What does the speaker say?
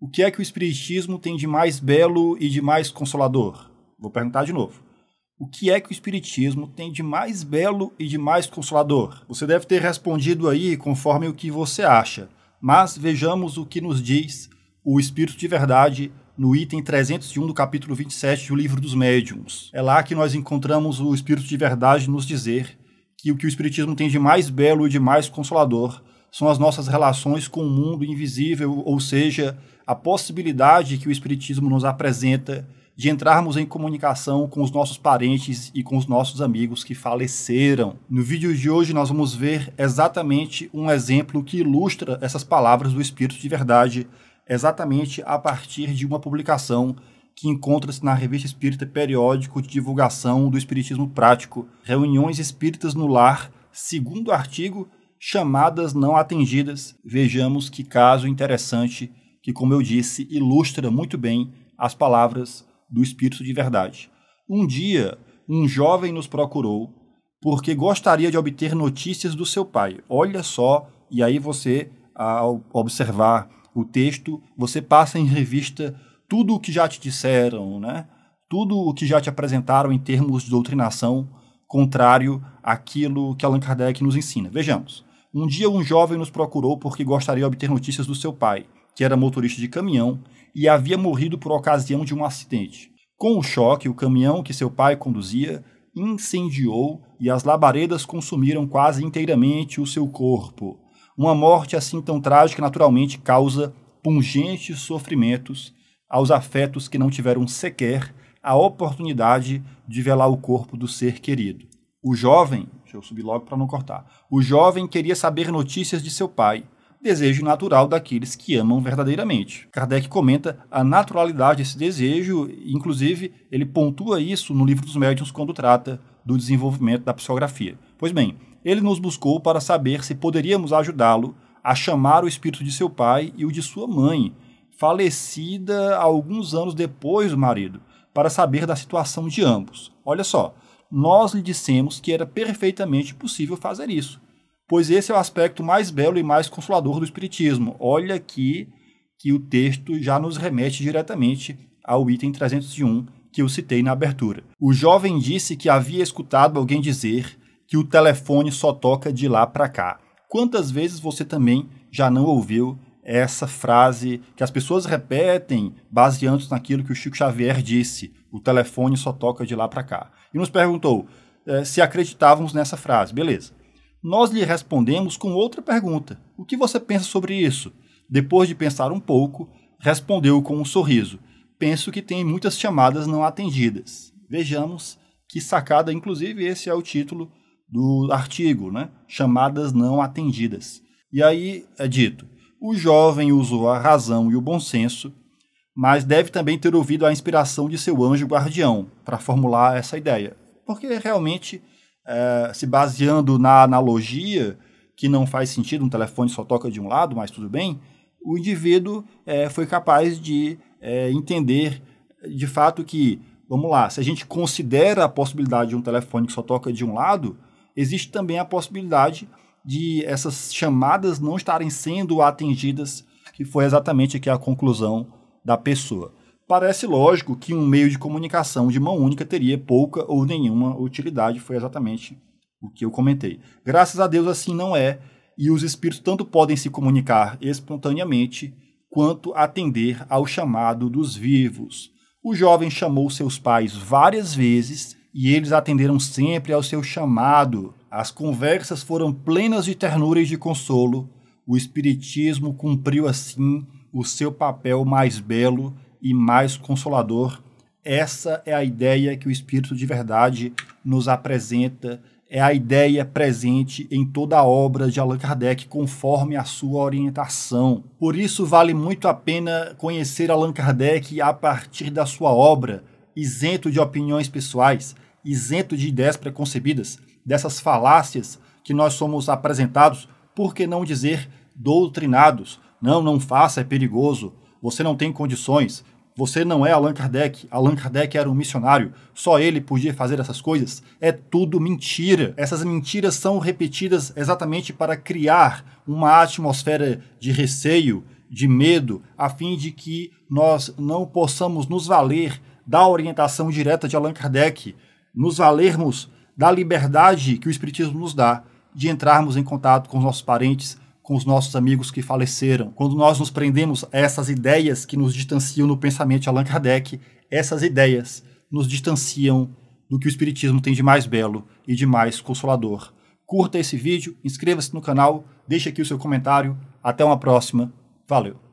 O que é que o Espiritismo tem de mais belo e de mais consolador? Vou perguntar de novo. O que é que o Espiritismo tem de mais belo e de mais consolador? Você deve ter respondido aí conforme o que você acha, mas vejamos o que nos diz o Espírito de Verdade no item 301 do capítulo 27 do Livro dos Médiuns. É lá que nós encontramos o Espírito de Verdade nos dizer que o que o Espiritismo tem de mais belo e de mais consolador são as nossas relações com o mundo invisível, ou seja, a possibilidade que o Espiritismo nos apresenta de entrarmos em comunicação com os nossos parentes e com os nossos amigos que faleceram. No vídeo de hoje, nós vamos ver exatamente um exemplo que ilustra essas palavras do Espírito de Verdade, exatamente a partir de uma publicação que encontra-se na Revista Espírita Periódico de Divulgação do Espiritismo Prático, Reuniões Espíritas no Lar, segundo artigo, chamadas não atendidas. Vejamos que caso interessante que, como eu disse, ilustra muito bem as palavras do Espírito de Verdade. Um dia, um jovem nos procurou porque gostaria de obter notícias do seu pai. Olha só, e aí você, ao observar o texto, você passa em revista tudo o que já te disseram, né? tudo o que já te apresentaram em termos de doutrinação contrário àquilo que Allan Kardec nos ensina. Vejamos. Um dia um jovem nos procurou porque gostaria de obter notícias do seu pai que era motorista de caminhão e havia morrido por ocasião de um acidente. Com o choque, o caminhão que seu pai conduzia incendiou e as labaredas consumiram quase inteiramente o seu corpo. Uma morte assim tão trágica naturalmente causa pungentes sofrimentos aos afetos que não tiveram sequer a oportunidade de velar o corpo do ser querido. O jovem, deixa eu subir logo para não cortar, o jovem queria saber notícias de seu pai, desejo natural daqueles que amam verdadeiramente. Kardec comenta a naturalidade desse desejo, inclusive ele pontua isso no Livro dos Médiuns quando trata do desenvolvimento da psicografia. Pois bem, ele nos buscou para saber se poderíamos ajudá-lo a chamar o espírito de seu pai e o de sua mãe, falecida alguns anos depois do marido, para saber da situação de ambos. Olha só, nós lhe dissemos que era perfeitamente possível fazer isso pois esse é o aspecto mais belo e mais consolador do Espiritismo. Olha aqui que o texto já nos remete diretamente ao item 301 que eu citei na abertura. O jovem disse que havia escutado alguém dizer que o telefone só toca de lá para cá. Quantas vezes você também já não ouviu essa frase que as pessoas repetem baseando-se naquilo que o Chico Xavier disse: o telefone só toca de lá para cá. E nos perguntou eh, se acreditávamos nessa frase. Beleza. Nós lhe respondemos com outra pergunta: O que você pensa sobre isso? Depois de pensar um pouco, respondeu com um sorriso: Penso que tem muitas chamadas não atendidas. Vejamos que sacada, inclusive, esse é o título do artigo, né? Chamadas não atendidas. E aí é dito: o jovem usou a razão e o bom senso, mas deve também ter ouvido a inspiração de seu anjo guardião para formular essa ideia, porque realmente é, se baseando na analogia, que não faz sentido, um telefone só toca de um lado, mas tudo bem, o indivíduo é, foi capaz de é, entender de fato que, vamos lá, se a gente considera a possibilidade de um telefone que só toca de um lado, existe também a possibilidade de essas chamadas não estarem sendo atingidas, que foi exatamente aqui a conclusão da pessoa. Parece lógico que um meio de comunicação de mão única teria pouca ou nenhuma utilidade, foi exatamente o que eu comentei. Graças a Deus assim não é, e os espíritos tanto podem se comunicar espontaneamente quanto atender ao chamado dos vivos. O jovem chamou seus pais várias vezes e eles atenderam sempre ao seu chamado. As conversas foram plenas de ternura e de consolo. O Espiritismo cumpriu assim o seu papel mais belo e mais consolador. Essa é a ideia que o Espírito de Verdade nos apresenta, é a ideia presente em toda a obra de Allan Kardec, conforme a sua orientação. Por isso, vale muito a pena conhecer Allan Kardec a partir da sua obra, isento de opiniões pessoais, isento de ideias preconcebidas, dessas falácias que nós somos apresentados, por que não dizer doutrinados? Não, não faça, é perigoso você não tem condições, você não é Allan Kardec. Allan Kardec era um missionário. Só ele podia fazer essas coisas. É tudo mentira. Essas mentiras são repetidas exatamente para criar uma atmosfera de receio, de medo, a fim de que nós não possamos nos valer da orientação direta de Allan Kardec, nos valermos da liberdade que o Espiritismo nos dá de entrarmos em contato com os nossos parentes, com os nossos amigos que faleceram, quando nós nos prendemos a essas ideias que nos distanciam no pensamento de Allan Kardec, essas ideias nos distanciam do que o Espiritismo tem de mais belo e de mais consolador. Curta esse vídeo, inscreva-se no canal, deixe aqui o seu comentário. Até uma próxima. Valeu!